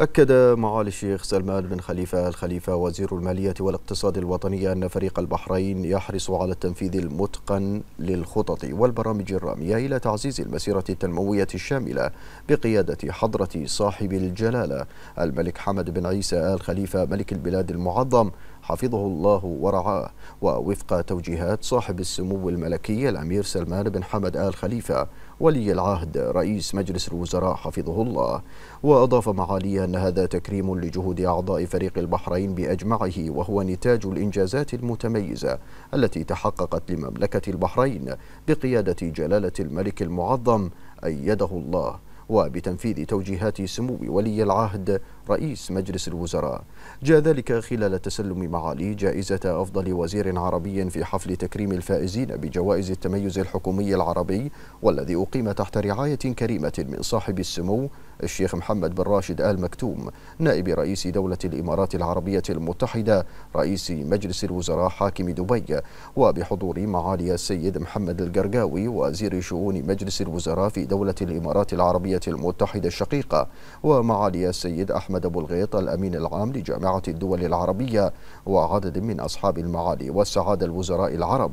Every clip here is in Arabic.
أكد معالي الشيخ سلمان بن خليفة الخليفة وزير المالية والاقتصاد الوطني أن فريق البحرين يحرص على التنفيذ المتقن للخطط والبرامج الرامية إلى تعزيز المسيرة التنموية الشاملة بقيادة حضرة صاحب الجلالة الملك حمد بن عيسى آل خليفة ملك البلاد المعظم حفظه الله ورعاه ووفق توجيهات صاحب السمو الملكي الأمير سلمان بن حمد آل خليفة ولي العهد رئيس مجلس الوزراء حفظه الله وأضاف معاليه أن هذا تكريم لجهود أعضاء فريق البحرين بأجمعه وهو نتاج الإنجازات المتميزة التي تحققت لمملكة البحرين بقيادة جلالة الملك المعظم أيده الله وبتنفيذ توجيهات سمو ولي العهد رئيس مجلس الوزراء جاء ذلك خلال تسلم معالي جائزة أفضل وزير عربي في حفل تكريم الفائزين بجوائز التميز الحكومي العربي والذي أقيم تحت رعاية كريمة من صاحب السمو الشيخ محمد بن راشد آل مكتوم نائب رئيس دولة الإمارات العربية المتحدة رئيس مجلس الوزراء حاكم دبي وبحضور معالي السيد محمد القرقاوي وزير شؤون مجلس الوزراء في دولة الإمارات العربية المتحدة الشقيقة ومعالي السيد أحمد أحمد أبو الغيط الأمين العام لجامعة الدول العربية وعدد من أصحاب المعالي والسعادة الوزراء العرب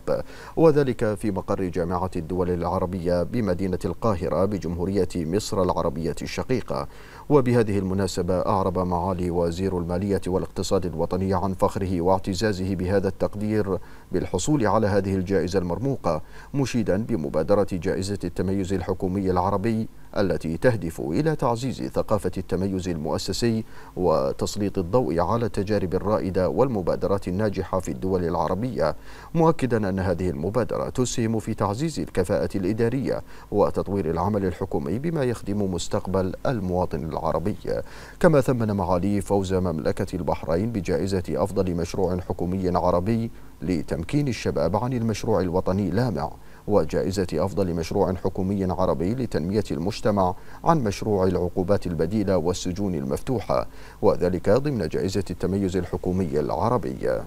وذلك في مقر جامعة الدول العربية بمدينة القاهرة بجمهورية مصر العربية الشقيقة وبهذه المناسبة أعرب معالي وزير المالية والاقتصاد الوطني عن فخره واعتزازه بهذا التقدير بالحصول على هذه الجائزة المرموقة مشيدا بمبادرة جائزة التميز الحكومي العربي التي تهدف إلى تعزيز ثقافة التميز المؤسسي وتسليط الضوء على التجارب الرائدة والمبادرات الناجحة في الدول العربية مؤكدا أن هذه المبادرة تسهم في تعزيز الكفاءة الإدارية وتطوير العمل الحكومي بما يخدم مستقبل المواطن العربي كما ثمن معالي فوز مملكة البحرين بجائزة أفضل مشروع حكومي عربي لتمكين الشباب عن المشروع الوطني لامع وجائزة أفضل مشروع حكومي عربي لتنمية المجتمع عن مشروع العقوبات البديلة والسجون المفتوحة وذلك ضمن جائزة التميز الحكومي العربي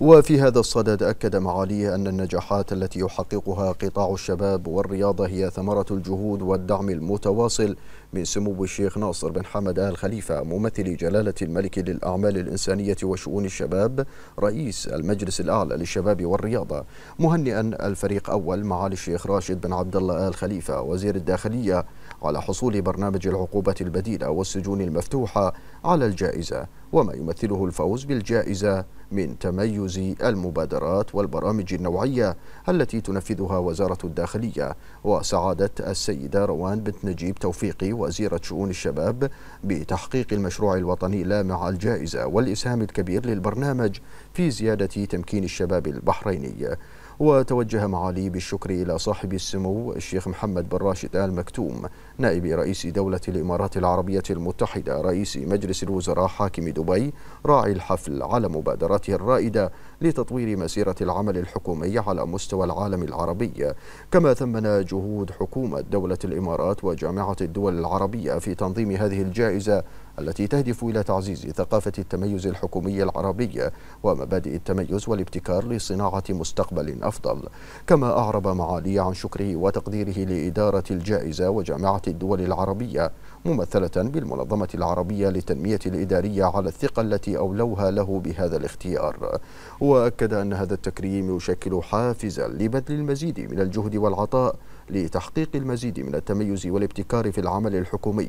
وفي هذا الصدد أكد معاليه أن النجاحات التي يحققها قطاع الشباب والرياضة هي ثمرة الجهود والدعم المتواصل من سمو الشيخ ناصر بن حمد آل خليفة ممثل جلالة الملك للأعمال الإنسانية وشؤون الشباب رئيس المجلس الأعلى للشباب والرياضة مهنئا الفريق أول معالي الشيخ راشد بن عبد الله آل خليفة وزير الداخلية على حصول برنامج العقوبة البديلة والسجون المفتوحة على الجائزة وما يمثله الفوز بالجائزة من تميز المبادرات والبرامج النوعية التي تنفذها وزارة الداخلية وسعادة السيدة روان بنت نجيب توفيقي وزيرة شؤون الشباب بتحقيق المشروع الوطني لامع الجائزة والإسهام الكبير للبرنامج في زيادة تمكين الشباب البحريني وتوجه معالي بالشكر إلى صاحب السمو الشيخ محمد بن راشد آل مكتوم نائب رئيس دولة الإمارات العربية المتحدة رئيس مجلس الوزراء حاكم دبي راعي الحفل على مبادرته الرائدة لتطوير مسيرة العمل الحكومي على مستوى العالم العربي كما ثمن جهود حكومة دولة الإمارات وجامعة الدول العربية في تنظيم هذه الجائزة التي تهدف إلى تعزيز ثقافة التميز الحكومي العربي ومبادئ التميز والابتكار لصناعة مستقبل أفضل كما أعرب معالي عن شكره وتقديره لإدارة الجائزة وجامعة الدول العربية ممثلة بالمنظمة العربية للتنمية الإدارية على الثقة التي أولوها له بهذا الاختيار وأكد أن هذا التكريم يشكل حافزا لبذل المزيد من الجهد والعطاء لتحقيق المزيد من التميز والابتكار في العمل الحكومي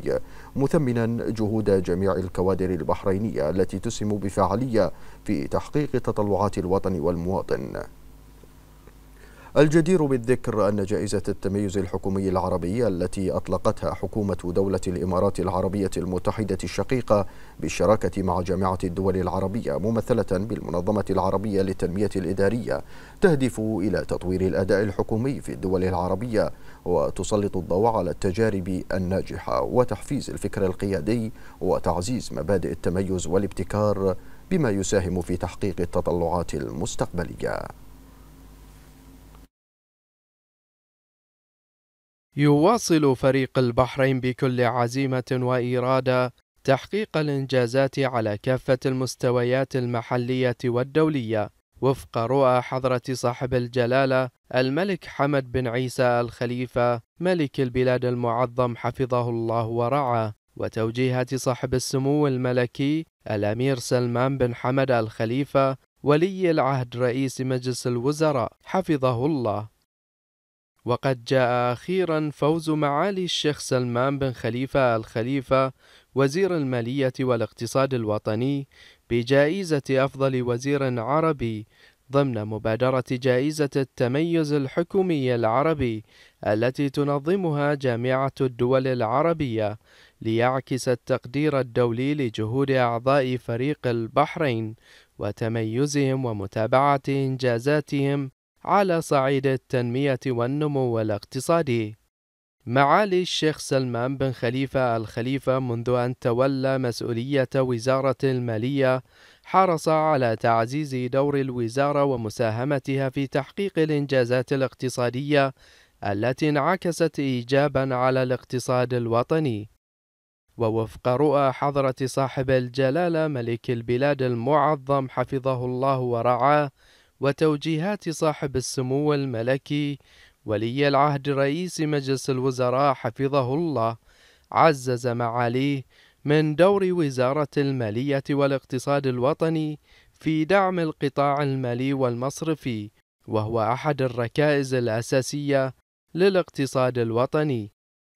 مثمنا جهود جميع الكوادر البحرينية التي تسهم بفعالية في تحقيق تطلعات الوطن والمواطن الجدير بالذكر أن جائزة التميز الحكومي العربي التي أطلقتها حكومة دولة الإمارات العربية المتحدة الشقيقة بالشراكة مع جامعة الدول العربية ممثلة بالمنظمة العربية للتنمية الإدارية تهدف إلى تطوير الأداء الحكومي في الدول العربية وتسلط الضوء على التجارب الناجحة وتحفيز الفكر القيادي وتعزيز مبادئ التميز والابتكار بما يساهم في تحقيق التطلعات المستقبليه يواصل فريق البحرين بكل عزيمة وإرادة تحقيق الإنجازات على كافة المستويات المحلية والدولية وفق رؤى حضرة صاحب الجلالة الملك حمد بن عيسى الخليفة ملك البلاد المعظم حفظه الله ورعاه وتوجيهات صاحب السمو الملكي الأمير سلمان بن حمد الخليفة ولي العهد رئيس مجلس الوزراء حفظه الله وقد جاء أخيرا فوز معالي الشيخ سلمان بن خليفة الخليفة وزير المالية والاقتصاد الوطني بجائزة أفضل وزير عربي ضمن مبادرة جائزة التميز الحكومي العربي التي تنظمها جامعة الدول العربية ليعكس التقدير الدولي لجهود أعضاء فريق البحرين وتميزهم ومتابعة إنجازاتهم على صعيد التنمية والنمو الاقتصادي. معالي الشيخ سلمان بن خليفة الخليفة منذ أن تولى مسؤولية وزارة المالية حرص على تعزيز دور الوزارة ومساهمتها في تحقيق الإنجازات الاقتصادية التي انعكست إيجابًا على الاقتصاد الوطني. ووفق رؤى حضرة صاحب الجلالة ملك البلاد المعظم حفظه الله ورعاه وتوجيهات صاحب السمو الملكي ولي العهد رئيس مجلس الوزراء حفظه الله عزز معاليه من دور وزارة المالية والاقتصاد الوطني في دعم القطاع المالي والمصرفي وهو أحد الركائز الأساسية للاقتصاد الوطني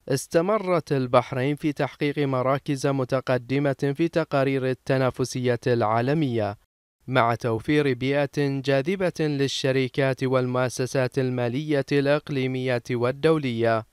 استمرت البحرين في تحقيق مراكز متقدمة في تقارير التنافسية العالمية مع توفير بيئة جاذبة للشركات والمؤسسات المالية الإقليمية والدولية.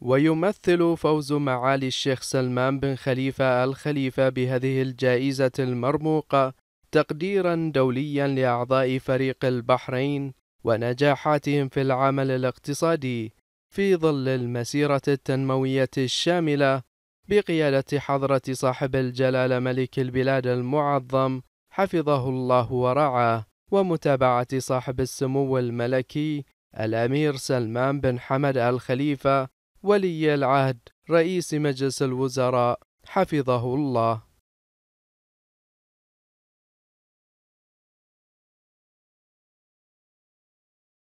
ويمثل فوز معالي الشيخ سلمان بن خليفة الخليفة بهذه الجائزة المرموقة تقديرا دوليا لأعضاء فريق البحرين ونجاحاتهم في العمل الاقتصادي في ظل المسيرة التنموية الشاملة بقيادة حضرة صاحب الجلالة ملك البلاد المعظم حفظه الله ورعاه ومتابعة صاحب السمو الملكي الأمير سلمان بن حمد الخليفة ولي العهد رئيس مجلس الوزراء حفظه الله